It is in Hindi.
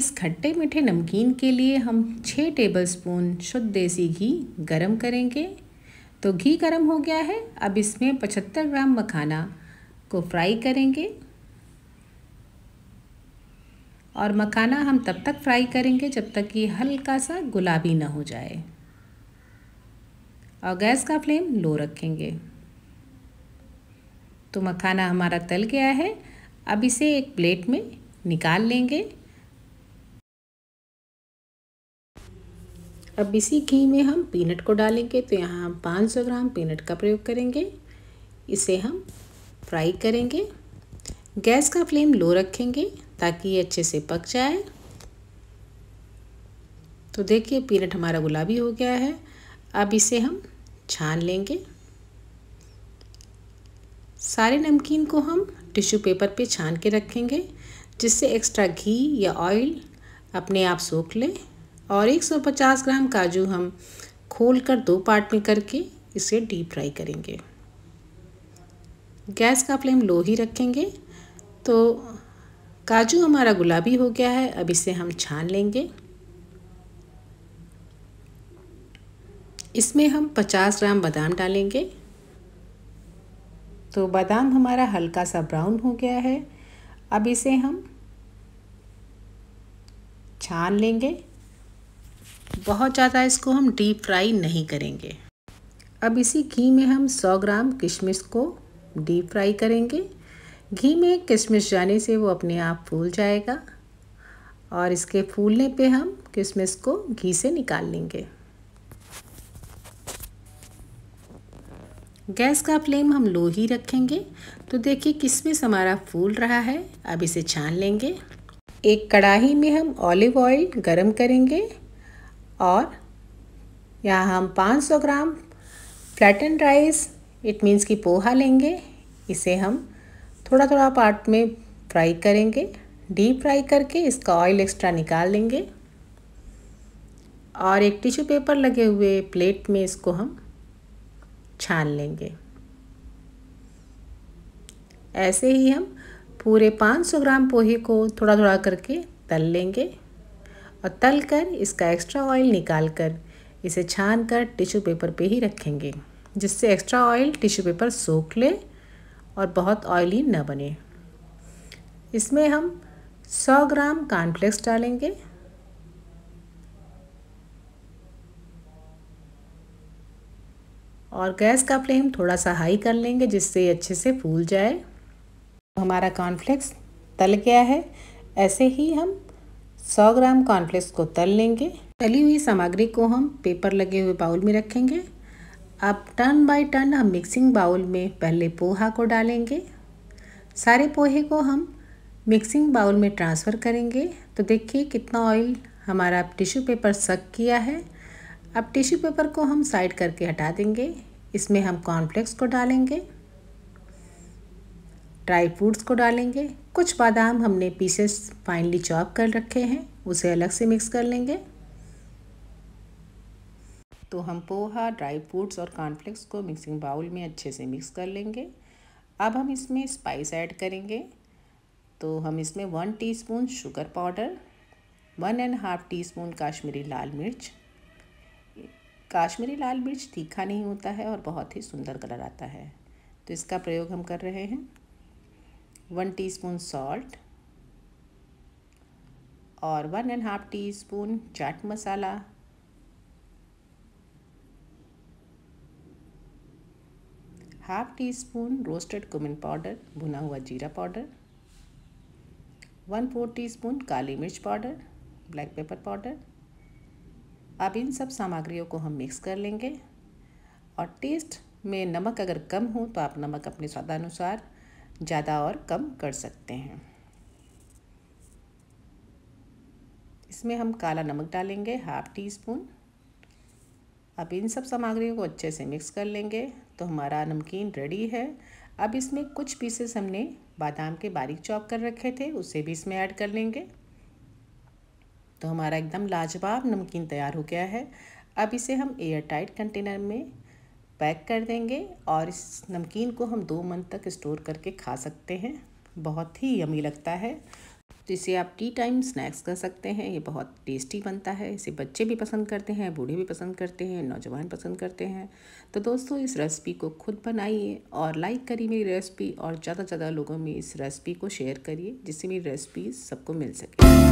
इस खट्टे मीठे नमकीन के लिए हम छः टेबलस्पून शुद्ध देसी घी गरम करेंगे तो घी गरम हो गया है अब इसमें पचहत्तर ग्राम मखाना को फ्राई करेंगे और मखाना हम तब तक फ्राई करेंगे जब तक कि हल्का सा गुलाबी ना हो जाए और गैस का फ्लेम लो रखेंगे तो मखाना हमारा तल गया है अब इसे एक प्लेट में निकाल लेंगे अब इसी घी में हम पीनट को डालेंगे तो यहाँ हम 500 ग्राम पीनट का प्रयोग करेंगे इसे हम फ्राई करेंगे गैस का फ्लेम लो रखेंगे ताकि ये अच्छे से पक जाए तो देखिए पीनट हमारा गुलाबी हो गया है अब इसे हम छान लेंगे सारे नमकीन को हम टिश्यू पेपर पे छान के रखेंगे जिससे एक्स्ट्रा घी या ऑयल अपने आप सूख लें और 150 ग्राम काजू हम खोल कर दो पार्ट में करके इसे डीप फ्राई करेंगे गैस का फ्लेम लो ही रखेंगे तो काजू हमारा गुलाबी हो गया है अब इसे हम छान लेंगे इसमें हम 50 ग्राम बादाम डालेंगे तो बादाम हमारा हल्का सा ब्राउन हो गया है अब इसे हम छान लेंगे बहुत ज़्यादा इसको हम डीप फ्राई नहीं करेंगे अब इसी घी में हम 100 ग्राम किशमिश को डीप फ्राई करेंगे घी में किशमिश जाने से वो अपने आप फूल जाएगा और इसके फूलने पे हम किशमिश को घी से निकाल लेंगे गैस का फ्लेम हम लो ही रखेंगे तो देखिए किशमिश हमारा फूल रहा है अब इसे छान लेंगे एक कढ़ाही में हम ऑलिव ऑयल गरम करेंगे और यहाँ हम 500 gram flatten rice it means कि पोहा लेंगे इसे हम थोड़ा थोड़ा पार्ट में फ्राई करेंगे डीप फ्राई करके इसका ऑयल एक्स्ट्रा निकाल लेंगे और एक टिश्यू पेपर लगे हुए प्लेट में इसको हम छान लेंगे ऐसे ही हम पूरे 500 ग्राम पोहे को थोड़ा थोड़ा करके तल लेंगे और तल कर इसका एक्स्ट्रा ऑयल निकाल कर इसे छान कर टिश्यू पेपर पे ही रखेंगे जिससे एक्स्ट्रा ऑयल टिश्यू पेपर सोख ले और बहुत ऑयली न बने इसमें हम 100 ग्राम कॉर्नफ्लेक्स डालेंगे और गैस का फ्लेम थोड़ा सा हाई कर लेंगे जिससे ये अच्छे से फूल जाए हमारा कॉर्नफ्लेक्स तल गया है ऐसे ही हम 100 ग्राम कॉर्नफ्लेक्स को तल लेंगे तली हुई सामग्री को हम पेपर लगे हुए बाउल में रखेंगे अब टर्न बाय टर्न हम मिक्सिंग बाउल में पहले पोहा को डालेंगे सारे पोहे को हम मिक्सिंग बाउल में ट्रांसफ़र करेंगे तो देखिए कितना ऑयल हमारा टिश्यू पेपर सक किया है अब टिश्यू पेपर को हम साइड करके हटा देंगे इसमें हम कॉर्नफ्लेक्स को डालेंगे ड्राई फ्रूट्स को डालेंगे कुछ बादाम हमने पीसेस फाइनली चॉप कर रखे हैं उसे अलग से मिक्स कर लेंगे तो हम पोहा ड्राई फ्रूट्स और कॉर्नफ्लेक्स को मिक्सिंग बाउल में अच्छे से मिक्स कर लेंगे अब हम इसमें स्पाइस ऐड करेंगे तो हम इसमें one teaspoon sugar powder one and half teaspoon Kashmiri लाल मिर्च काश्मीरी लाल मिर्च तीखा नहीं होता है और बहुत ही सुंदर कलर आता है तो इसका प्रयोग हम कर रहे हैं वन टीस्पून सॉल्ट और one and half teaspoon chaat masala half teaspoon roasted cumin powder भुना हुआ जीरा powder one four teaspoon काली मिर्च पाउडर ब्लैक पेपर पाउडर अब इन सब सामग्रियों को हम मिक्स कर लेंगे और टेस्ट में नमक अगर कम हो तो आप नमक अपने स्वादानुसार ज़्यादा और कम कर सकते हैं इसमें हम काला नमक डालेंगे हाफ टी स्पून अब इन सब सामग्रियों को अच्छे से मिक्स कर लेंगे तो हमारा नमकीन रेडी है अब इसमें कुछ पीसेस हमने बादाम के बारीक चॉप कर रखे थे उसे भी इसमें ऐड कर लेंगे तो हमारा एकदम लाजवाब नमकीन तैयार हो गया है अब इसे हम एयर टाइट कंटेनर में पैक कर देंगे और इस नमकीन को हम दो मंथ तक स्टोर करके खा सकते हैं बहुत ही यमी लगता है जिसे आप टी टाइम स्नैक्स कर सकते हैं ये बहुत टेस्टी बनता है इसे बच्चे भी पसंद करते हैं बूढ़े भी पसंद करते हैं नौजवान पसंद करते हैं तो दोस्तों इस रेसिपी को खुद बनाइए और लाइक करिए मेरी रेसिपी और ज़्यादा से ज़्यादा लोगों में इस रेसिपी को शेयर करिए जिससे मेरी रेसिपी सबको मिल सके